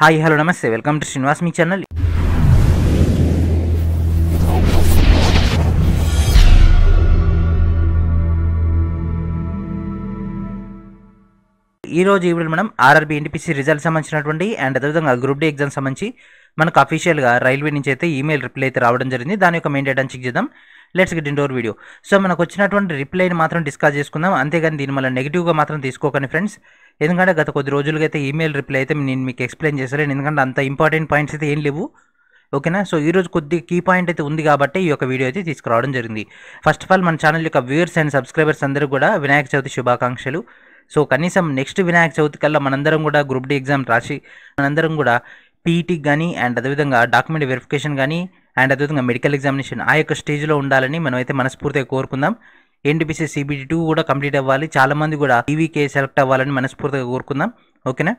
hi hello నమస్తే welcome to Srinivas మీ channel ఈ రోజు ఈవిడ మనం ఆర్ఆర్బీ ఎన్టీపీసీ రిజల్ట్ సంబంధించినటువంటి అండ్ అదేవిధంగా గ్రూప్ డి ఎగ్జామ్ సంబంధించి మనకు అఫీషియల్గా రైల్వే నుంచి అయితే ఈమెయిల్ రిప్లై అయితే రావడం జరిగింది దాని యొక్క మెయిన్ డేటా చెక్ చేద్దాం let's get in door video so మనకు వచ్చినటువంటి రిప్లైని మాత్రం డిస్కస్ చేసుకుందాం అంతేగాని దీని మళ్ళీ నెగిటివ్గా మాత్రం తీసుకోకండి ఫ్రెండ్స్ ఎందుకంటే గత కొద్ది రోజులుగా అయితే ఈమెయిల్ రిప్లై అయితే నేను మీకు ఎక్స్ప్లెయిన్ చేసలేను ఎందుకంటే అంత ఇంపార్టెంట్ పాయింట్స్ అయితే ఏం లేవు ఓకేనా సో ఈరోజు కొద్ది కీ పాయింట్ అయితే ఉంది కాబట్టి ఈ యొక్క వీడియో అయితే తీసుకురావడం జరిగింది ఫస్ట్ ఆఫ్ ఆల్ మన ఛానల్ యొక్క వ్యూయర్స్ అండ్ సబ్స్క్రైబర్స్ అందరూ కూడా వినాయక చవితి శుభాకాంక్షలు సో కనీసం నెక్స్ట్ వినాయక చవితి కల్లా మనందరం కూడా గ్రూప్ డి ఎగ్జామ్ రాసి మనందరం కూడా పీఈటీ కానీ అండ్ అదేవిధంగా డాక్యుమెంట్ వెరిఫికేషన్ కానీ అండ్ అదేవిధంగా మెడికల్ ఎగ్జామినేషన్ ఆ యొక్క స్టేజ్లో ఉండాలని మనం అయితే మనస్ఫూర్తిగా కోరుకుందాం ఎన్టీపీసీ సిబిటీ టూ కూడా కంప్లీట్ అవ్వాలి చాలామంది కూడా ఈవీకే సెలెక్ట్ అవ్వాలని మనస్ఫూర్తిగా కోరుకుందాం ఓకేనా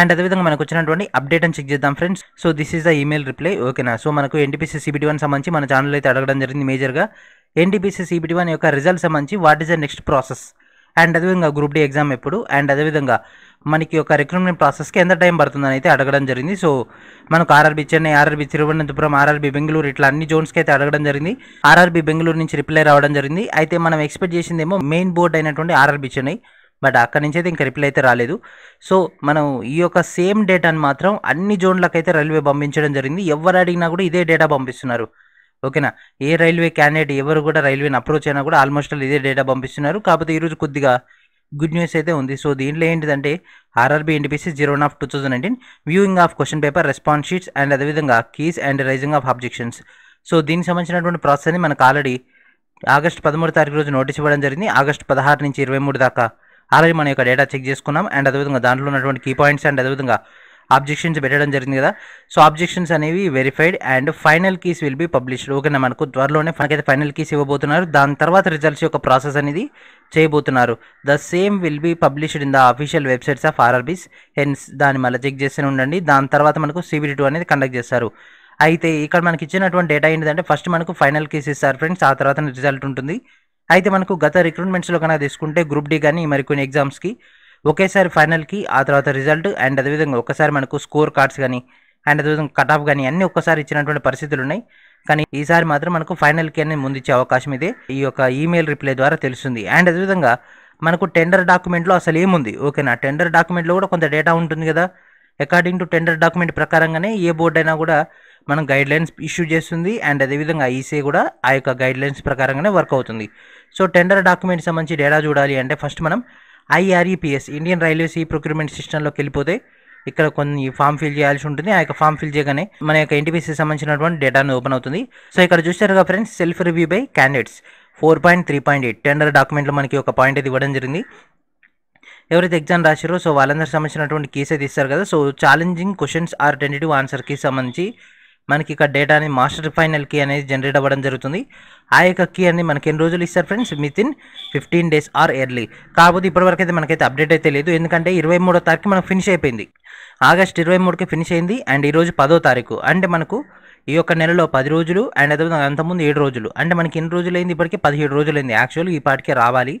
అండ్ అదేవిధంగా మనకు వచ్చినటువంటి అప్డేట్ అని చెక్ చేద్దాం friends so this is the email reply ఓకేనా సో మనకు ఎన్టీపీసీ సిబిటీ వన్ సంబంధించి మన ఛానల్ అయితే అడగడం జరిగింది మేజర్గా ఎన్టీపీసీ సిబిటీ వన్ యొక్క రిజల్ట్ సంబంధించి what is the next process and అదేవిధంగా గ్రూప్ డి ఎగ్జామ్ ఎప్పుడు అండ్ అదేవిధంగా మనకి ఒక రిక్రూట్మెంట్ ప్రాసెస్కి ఎంత టైం పడుతుందని అయితే అడగడం జరిగింది సో మనకు RRB Chennai RRB Thiruvananthapuram RRB Bengaluru ఇట్లా అన్ని జోన్స్కి అయితే అడగడం జరిగింది ఆర్ఆర్బీ బెంగళూరు నుంచి రిప్లై రావడం జరిగింది అయితే మనం ఎక్స్పెక్ట్ చేసిందేమో మెయిన్ బోర్డ్ అయినటువంటి ఆర్ఆర్బీ చెన్నై బట్ అక్కడి నుంచి అయితే ఇంకా రిప్లై అయితే రాలేదు సో మనం ఈ యొక్క సేమ్ డేటాను మాత్రం అన్ని జోన్లకైతే రైల్వే పంపించడం జరిగింది ఎవరు అడిగినా కూడా ఇదే డేటా పంపిస్తున్నారు ఓకేనా ఏ రైల్వే క్యాండిడేట్ ఎవరు కూడా రైల్వేని అప్రోచ్ అయినా కూడా ఆల్మోస్ట్ ఇదే డేటా పంపిస్తున్నారు కాకపోతే ఈరోజు కొద్దిగా గుడ్ న్యూస్ అయితే ఉంది సో దీంట్లో ఏంటిదంటే RRB NTPC zero one of two thousand nineteen viewing of question paper response sheets and అదేవిధంగా keys and raising of objections so దీనికి సంబంధించినటువంటి ప్రాసెస్ అని మనకు ఆల్రెడీ ఆగస్ట్ పదమూడు తారీఖు రోజు నోటీస్ ఇవ్వడం జరిగింది ఆగస్ట్ పదహారు నుంచి ఇరవై మూడు దాకా ఆల్రెడీ మన యొక్క డేటా చెక్ చేసుకున్నాం అండ్ అదేవిధంగా దాంట్లో ఉన్నటువంటి కీ పాయింట్స్ అండ్ అదేవిధంగా ఆబ్జెక్షన్స్ పెట్టడం జరిగింది కదా సో ఆబ్జెక్షన్స్ అనేవి verified and final keys will be published ఓకేనా మనకు త్వరలోనే మనకైతే ఫైనల్ కీస్ ఇవ్వబోతున్నారు దాని తర్వాత రిజల్ట్స్ యొక్క ప్రాసెస్ అనేది చేయబోతున్నారు the same will be published in the official websites of RRBs hence దాన్ని మళ్ళీ చెక్ చేస్తూనే ఉండండి దాని తర్వాత మనకు సిబిడి టూ అనేది కండక్ట్ చేస్తారు అయితే ఇక్కడ మనకి ఇచ్చినటువంటి డేటా ఏంటంటే ఫస్ట్ మనకు ఫైనల్ కేసు ఇస్తారు ఫ్రెండ్స్ ఆ తర్వాత రిజల్ట్ ఉంటుంది అయితే మనకు గత రిక్రూట్మెంట్స్లో కనుక తీసుకుంటే గ్రూప్ డి కానీ మరికొన్ని ఎగ్జామ్స్కి ఒకేసారి ఫైనల్కి ఆ తర్వాత రిజల్ట్ అండ్ అదేవిధంగా ఒకసారి మనకు స్కోర్ కార్డ్స్ కానీ అండ్ అదేవిధంగా కట్ ఆఫ్ కానీ అన్నీ ఒక్కసారి ఇచ్చినటువంటి పరిస్థితులు ఉన్నాయి కానీ ఈసారి మాత్రం మనకు ఫైనల్కి అనేది ముందిచ్చే అవకాశం ఇదే ఈ యొక్క ఈమెయిల్ రిప్లై ద్వారా తెలుస్తుంది అండ్ అదేవిధంగా మనకు టెండర్ డాక్యుమెంట్లో అసలు ఏముంది ఓకేనా టెండర్ డాక్యుమెంట్లో కూడా కొంత డేటా ఉంటుంది కదా అకార్డింగ్ టు టెండర్ డాక్యుమెంట్ ప్రకారంగానే ఏ బోర్డు అయినా కూడా మనం గైడ్ లైన్స్ ఇష్యూ చేస్తుంది అండ్ అదేవిధంగా ఐసీఐ కూడా ఆ యొక్క గైడ్ లైన్స్ ప్రకారంగానే వర్క్ అవుతుంది సో టెండర్ డాక్యుమెంట్ సంబంధించి డేటా చూడాలి అంటే ఫస్ట్ మనం ఐఆర్ఈపిఎస్ ఇండియన్ రైల్వేస్ ఈ ప్రొక్యూర్మెంట్ సిస్టంలోకి వెళ్ళిపోతే ఇక్కడ కొన్ని ఫామ్ ఫిల్ చేయాల్సి ఉంటుంది ఆ యొక్క ఫామ్ ఫిల్ చేయగానే మన యొక్క ఎన్టీపీసీకి సంబంధించినటువంటి డేటాను ఓపెన్ అవుతుంది సో ఇక్కడ చూసారుగా friends self review by candidates four point three point eight tender డాక్యుమెంట్లో మనకి ఒక పాయింట్ అది ఇవ్వడం జరిగింది ఎవరైతే ఎగ్జామ్ రాశారో సో వాళ్ళందరికీ సంబంధించినటువంటి కీస్ అయితే ఇస్తారు కదా so challenging questions or tentative ఆన్సర్కి సంబంధించి మనకి ఇక్కడ డేటాని మాస్టర్ ఫైనల్ కీ అనేది జనరేట్ అవ్వడం జరుగుతుంది ఆ యొక్క కీ అనేది మనకి ఎన్ని రోజులు ఇస్తారు friends with in fifteen days or early కాకపోతే ఇప్పటివరకు అయితే మనకైతే అప్డేట్ అయితే లేదు ఎందుకంటే ఇరవై మూడో తారీఖు మనకు ఫినిష్ అయిపోయింది ఆగస్ట్ ఇరవై మూడుకి ఫినిష్ అయింది అండ్ ఈరోజు పదో తారీఖు అంటే మనకు ఈ యొక్క నెలలో పది రోజులు అండ్ అదేవిధంగా అంతకుముందు ఏడు రోజులు అంటే మనకి ఎన్ని రోజులు అయింది ఇప్పటికీ పదిహేడు రోజులు అయింది యాక్చువల్ ఈ పాటికే రావాలి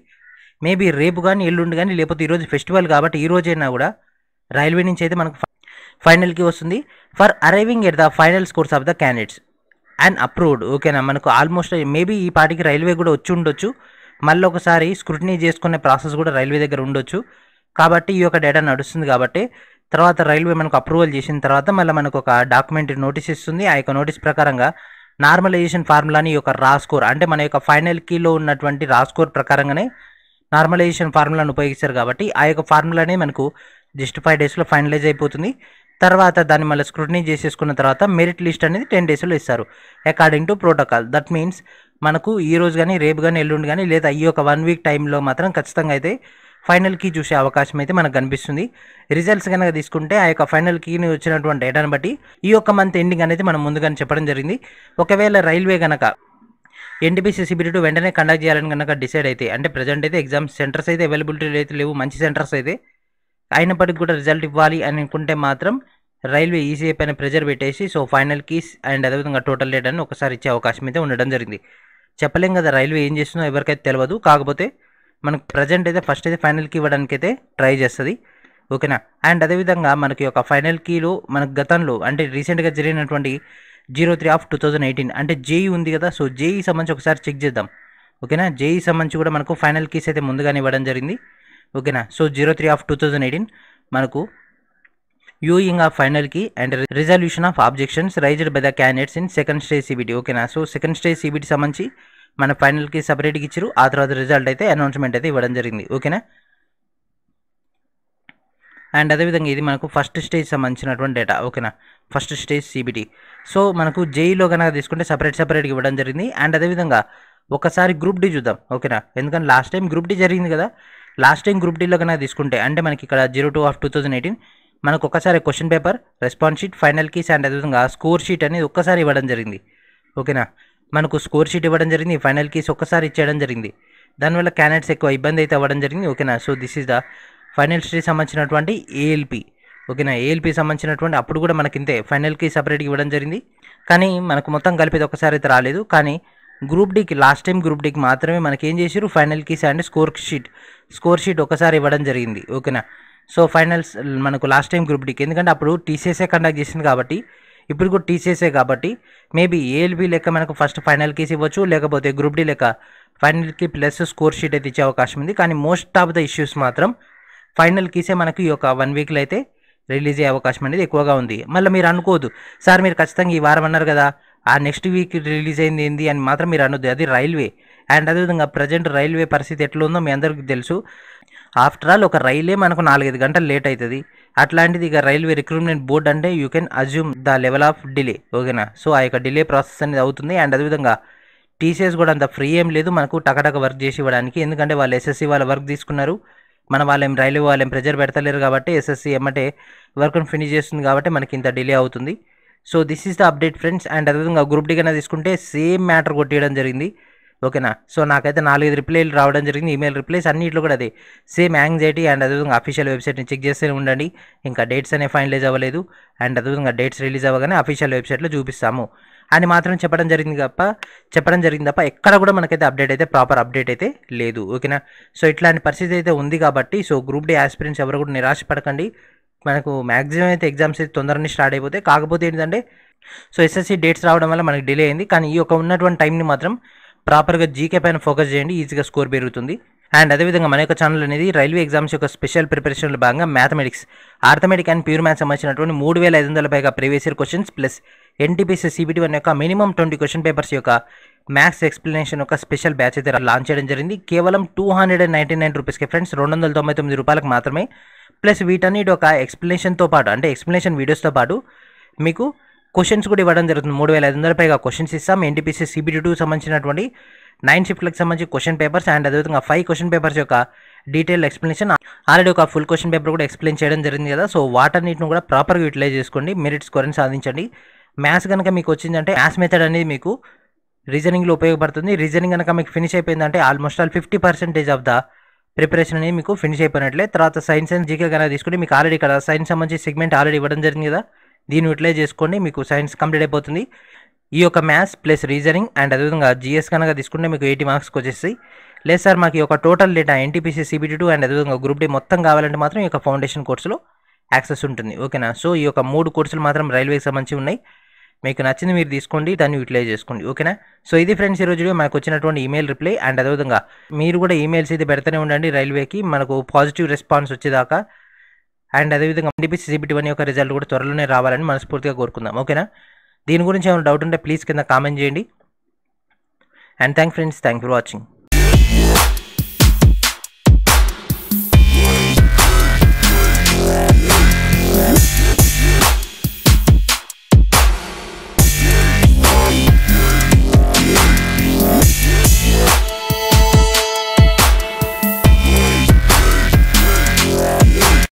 మేబీ రేపు కానీ ఎల్లుండి కానీ లేకపోతే ఈరోజు ఫెస్టివల్ కాబట్టి ఈ రోజైనా కూడా రైల్వే నుంచి అయితే మనకు ఫైనల్కి వస్తుంది for arriving at the final scores of the candidates and approved ఓకేనా మనకు ఆల్మోస్ట్ మేబీ ఈ పాటికి రైల్వే కూడా వచ్చి ఉండొచ్చు మళ్ళీ ఒకసారి స్క్రూటినీ చేసుకునే ప్రాసెస్ కూడా రైల్వే దగ్గర ఉండొచ్చు కాబట్టి ఈ యొక్క డేటా నడుస్తుంది కాబట్టి తర్వాత రైల్వే మనకు అప్రూవల్ చేసిన తర్వాత మళ్ళీ మనకు ఒక డాక్యుమెంట్ నోటీస్ ఇస్తుంది ఆ యొక్క నోటీస్ ప్రకారంగా నార్మలైజేషన్ ఫార్ములాని యొక్క రా స్కోర్ అంటే మన యొక్క ఫైనల్ కీలో ఉన్నటువంటి రా స్కోర్ ప్రకారంగానే నార్మలైజేషన్ ఫార్ములాను ఉపయోగిస్తారు కాబట్టి ఆ యొక్క ఫార్ములానే మనకు జస్ట్ ఫైవ్ డేస్లో ఫైనలైజ్ అయిపోతుంది తర్వాత దాన్ని మళ్ళీ స్క్రూటినీ చేసేసుకున్న తర్వాత మెరిట్ లిస్ట్ అనేది టెన్ డేస్లో ఇస్తారు according to protocol that means మనకు ఈ రోజు కానీ రేపు కానీ ఎల్లుండి కానీ లేదా ఈ యొక్క వన్ వీక్ టైంలో మాత్రం ఖచ్చితంగా అయితే ఫైనల్ కీ చూసే అవకాశం అయితే మనకు కనిపిస్తుంది రిజల్ట్స్ కనుక తీసుకుంటే ఆ యొక్క ఫైనల్ కీని వచ్చినటువంటి డేటాను బట్టి ఈ యొక్క మంత్ ఎండింగ్ అనేది మనం ముందుగానే చెప్పడం జరిగింది ఒకవేళ రైల్వే కనుక ఎన్టీపీసీ సిబిరిటు వెంటనే కండక్ట్ చేయాలని కనుక డిసైడ్ అయితే అంటే ప్రజెంట్ అయితే ఎగ్జామ్ సెంటర్స్ అయితే అవైలబిలిటీ అయితే లేవు మంచి సెంటర్స్ అయితే అయినప్పటికీ కూడా రిజల్ట్ ఇవ్వాలి అని అనుకుంటే మాత్రం రైల్వే ఈసీఐ పైన ప్రెజర్ పెట్టేసి సో ఫైనల్ కీస్ అండ్ అదేవిధంగా టోటల్ డేట్ ఒకసారి ఇచ్చే అవకాశం అయితే ఉండడం జరిగింది చెప్పలేం కదా రైల్వే ఏం చేస్తుందో ఎవరికైతే తెలియదు కాకపోతే మనకు ప్రజెంట్ అయితే ఫస్ట్ అయితే ఫైనల్ కీ ఇవ్వడానికి అయితే ట్రై చేస్తుంది ఓకేనా అండ్ అదేవిధంగా మనకి ఒక ఫైనల్ కీలో మనకు గతంలో అంటే రీసెంట్గా జరిగినటువంటి zero three of two thousand eighteen అంటే జేఈ ఉంది కదా సో జేఈ సంబంధించి ఒకసారి చెక్ చేద్దాం ఓకేనా జేఈ సంబంధించి కూడా మనకు ఫైనల్ కీస్ అయితే ముందుగానే ఇవ్వడం జరిగింది ఓకేనా so zero three of two thousand eighteen మనకు వ్యూయింగ్ ఆఫ్ ఫైనల్ కి and resolution of objections raised by the candidates in second stage CBT ఓకేనా సో సెకండ్ స్టేజ్ సిబిటీ సంబంధించి మన ఫైనల్కి సపరేట్గా ఇచ్చారు ఆ తర్వాత రిజల్ట్ అయితే అనౌన్స్మెంట్ అయితే ఇవ్వడం జరిగింది ఓకేనా అండ్ అదేవిధంగా ఇది మనకు ఫస్ట్ స్టేజ్ సంబంధించినటువంటి డేటా ఓకేనా ఫస్ట్ స్టేజ్ సిబిటీ సో మనకు జేఈలో e కనుక తీసుకుంటే సపరేట్ సపరేట్గా ఇవ్వడం జరిగింది అండ్ అదేవిధంగా ఒకసారి గ్రూప్ డి చూద్దాం ఓకేనా ఎందుకంటే లాస్ట్ టైం గ్రూప్ డి జరిగింది కదా లాస్ట్ టైం గ్రూప్ డీలో కనుక తీసుకుంటే అంటే మనకి ఇక్కడ zero two of two thousand eighteen మనకు ఒకసారి question paper response sheet final keys and అదేవిధంగా స్కోర్ షీట్ అనేది ఒక్కసారి ఇవ్వడం జరిగింది ఓకేనా మనకు స్కోర్ షీట్ ఇవ్వడం జరిగింది ఫైనల్ కీస్ ఒక్కసారి ఇచ్చేయడం జరిగింది దానివల్ల క్యాండిడేట్స్ ఎక్కువ ఇబ్బంది అయితే అవ్వడం జరిగింది ఓకేనా so this is the final stage సంబంధించినటువంటి ఏఎల్పి ఓకేనా ఏఎల్పి సంబంధించినటువంటి అప్పుడు కూడా మనకి ఇంతే ఫైనల్కి సపరేట్గా ఇవ్వడం జరిగింది కానీ మనకు మొత్తం కలిపేది ఒకసారి అయితే రాలేదు కానీ గ్రూప్ డీకి లాస్ట్ టైం గ్రూప్ డీకి మాత్రమే మనకి ఏం చేశారు final keys and score sheet score sheet ఒకసారి ఇవ్వడం జరిగింది ఓకేనా సో ఫైనల్స్ మనకు లాస్ట్ టైం గ్రూప్ డికి ఎందుకంటే అప్పుడు టీసీఎస్ఏ కండక్ట్ చేసింది కాబట్టి ఇప్పుడు కూడా టీసీఎస్ఏ కాబట్టి మేబీ ఏఎల్బి లెక్క మనకు ఫస్ట్ ఫైనల్ కేసు ఇవ్వచ్చు లేకపోతే గ్రూప్ డి లెక్క ఫైనల్కి ప్లస్ స్కోర్ షీట్ అయితే ఇచ్చే అవకాశం ఉంది కానీ మోస్ట్ ఆఫ్ ద ఇష్యూస్ మాత్రం ఫైనల్ కీసే మనకు ఈ యొక్క వన్ వీక్లో అయితే రిలీజ్ అయ్యే అవకాశం అనేది ఎక్కువగా ఉంది మళ్ళీ మీరు అనుకోవద్దు సార్ మీరు ఖచ్చితంగా ఈ వారం అన్నారు కదా ఆ నెక్స్ట్ వీక్ రిలీజ్ అయింది ఏంది అని మాత్రం మీరు అనొద్దు అది రైల్వే అండ్ అదేవిధంగా ప్రజెంట్ రైల్వే పరిస్థితి ఉందో మీ అందరికీ తెలుసు ఆఫ్టర్ ఆల్ ఒక రైలే మనకు నాలుగైదు గంటలు లేట్ అవుతుంది అట్లాంటిది ఇక రైల్వే రిక్రూట్మెంట్ బోర్డ్ అంటే you can assume the level of delay ఓకేనా సో ఆ యొక్క డిలే ప్రాసెస్ అనేది అవుతుంది అండ్ అదేవిధంగా టీసీఎస్ కూడా అంత ఫ్రీ ఏం లేదు మనకు టకటక వర్క్ చేసి ఇవ్వడానికి ఎందుకంటే వాళ్ళు ఎస్ఎస్సీ వాళ్ళ వర్క్ తీసుకున్నారు మన వాళ్ళేం రైల్వే వాళ్ళేం ప్రెజర్ పెడతలేరు కాబట్టి ఎస్ఎస్సీ ఏమంటే వర్క్ను ఫినిష్ చేస్తుంది కాబట్టి మనకి ఇంత డిలే అవుతుంది so this is the update friends and అదేవిధంగా గ్రూప్ డిగైనా తీసుకుంటే సేమ్ మ్యాటర్ కొట్టేయడం జరిగింది ఓకేనా సో నాకైతే నాలుగైదు రిప్లైలు రావడం జరిగింది ఈమెయిల్ రిప్లైస్ అన్నింటిలో కూడా అదే సేమ్ యాంగ్జైటీ అండ్ అదేవిధంగా అఫీషియల్ వెబ్సైట్ని చెక్ చేస్తూనే ఉండండి ఇంకా డేట్స్ అనేవి ఫైనలైజ్ అవ్వలేదు అండ్ అదేవిధంగా డేట్స్ రిలీజ్ అవ్వగానే అఫీషియల్ వెబ్సైట్లో చూపిస్తాము అని మాత్రం చెప్పడం జరిగింది తప్ప చెప్పడం జరిగింది తప్ప ఎక్కడ కూడా మనకైతే అప్డేట్ అయితే ప్రాపర్ అప్డేట్ అయితే లేదు ఓకేనా సో ఇట్లాంటి పరిస్థితి అయితే ఉంది కాబట్టి సో గ్రూప్ డే ఆస్పిరెంట్స్ ఎవరు కూడా నిరాశపడకండి మనకు మ్యాక్సిమం అయితే ఎగ్జామ్స్ అయితే తొందరనే స్టార్ట్ అయిపోతాయి కాకపోతే ఏంటంటే సో ఎస్ఎస్సి డేట్స్ రావడం వల్ల మనకి డిలే అయింది కానీ ఈ యొక్క ఉన్నటువంటి టైంని మాత్రం ప్రాపర్గా జీకే పైన ఫోకస్ చేయండి ఈజీగా స్కోర్ పెరుగుతుంది అండ్ అదేవిధంగా మన యొక్క ఛానల్ అనేది రైల్వే ఎగ్జామ్స్ యొక్క స్పెషల్ ప్రిపరేషన్లో భాగంగా mathematics arithmetic and pure maths సంబంధించినటువంటి మూడు వేల ఐదు వందల పైగా previous year questions plus NTPC CBT one యొక్క మినిమం ట్వంటీ క్వశ్చన్ పేపర్స్ యొక్క మ్యాథ్స్ ఎక్స్ప్లెనేషన్ యొక్క స్పెషల్ బ్యాచ్ అయితే లాంచ్ చేయడం జరిగింది కేవలం two hundred and ninety nine రూపీస్కి ఫ్రెండ్స్ రెండు వందల తొంభై తొమ్మిది రూపాయలకు మాత్రమే ప్లస్ వీటన్నిటి ఒక ఎక్స్ప్లెనేషన్తో పాటు అంటే ఎక్స్ప్లెనేషన్ వీడియోస్తో పాటు మీకు క్వశ్చన్స్ కూడా ఇవ్వడం జరుగుతుంది మూడు వేల ఐదు వందల పైగా క్వశ్చన్స్ ఇస్తాం ఎన్టీపీసీ సిబిటీ టూ సంబంధించినటువంటి నైన్ షిఫ్ట్లకు సంబంధించి క్వశ్చన్ పేపర్స్ అండ్ అదేవిధంగా ఫైవ్ క్వశ్చన్ పేపర్స్ యొక్క డీటెయిల్ ఎక్స్ప్లెనేషన్ ఆల్రెడీ ఒక ఫుల్ క్వశ్చన్ పేపర్ కూడా ఎక్స్ప్లెయిన్ చేయడం జరిగింది కదా సో వాటన్నిటిని కూడా ప్రాపర్గా యూటిలైజ్ చేసుకోండి మెరిట్ స్కోర్ని సాధించండి మ్యాథ్స్ కనుక మీకు వచ్చిందంటే మ్యాథ్స్ మెథడ్ అనేది మీకు రీజనింగ్లో ఉపయోగపడుతుంది రీజనింగ్ కనుక మీకు ఫినిష్ అయిపోయిందంటే almost all fifty percentage of the preparation అనేది మీకు ఫినిష్ అయిపోయినట్లే తర్వాత సైన్స్ అండ్ జీకే కనుక తీసుకుని మీకు ఆల్రెడీ ఇక్కడ సైన్స్ సంబంధించి సెగ్మెంట్ ఆల్రెడీ ఇవ్వడం జరిగింది కదా దీన్ని యూటిలైజ్ చేసుకోండి మీకు సైన్స్ కంప్లీట్ అయిపోతుంది ఈ యొక్క మ్యాథ్స్ ప్లస్ రీజనింగ్ అండ్ అదేవిధంగా జిఎస్ కనుక తీసుకుంటే మీకు ఎయిటీ మార్క్స్కి వచ్చేస్తాయి లేదు సార్ మాకు ఈ యొక్క total data NTPC CBT two and అదేవిధంగా గ్రూప్ డే మొత్తం కావాలంటే మాత్రం ఈ యొక్క ఫౌండేషన్ కోర్సులో యాక్సెస్ ఉంటుంది ఓకేనా సో ఈ యొక్క మూడు కోర్సులు మాత్రం రైల్వేకి సంబంధించి ఉన్నాయి మీకు నచ్చింది మీరు తీసుకోండి దాన్ని యూటిలైజ్ చేసుకోండి ఓకేనా సో ఇది ఫ్రెండ్స్ ఈ రోజు మనకు వచ్చినటువంటి ఈమెయిల్ రిప్లై అండ్ అదేవిధంగా మీరు కూడా ఈమెయిల్స్ అయితే పెడతానే ఉండండి రైల్వేకి మనకు పాజిటివ్ రెస్పాన్స్ వచ్చేదాకా అండ్ అదేవిధంగా ఎండిపిసి సిబిటి వన్ యొక్క రిజల్ట్ కూడా త్వరలోనే రావాలని మనస్ఫూర్తిగా కోరుకుందాం ఓకేనా దీని గురించి ఏమైనా డౌట్ ఉంటే ప్లీజ్ కింద కామెంట్ చేయండి and thank friends thank for watching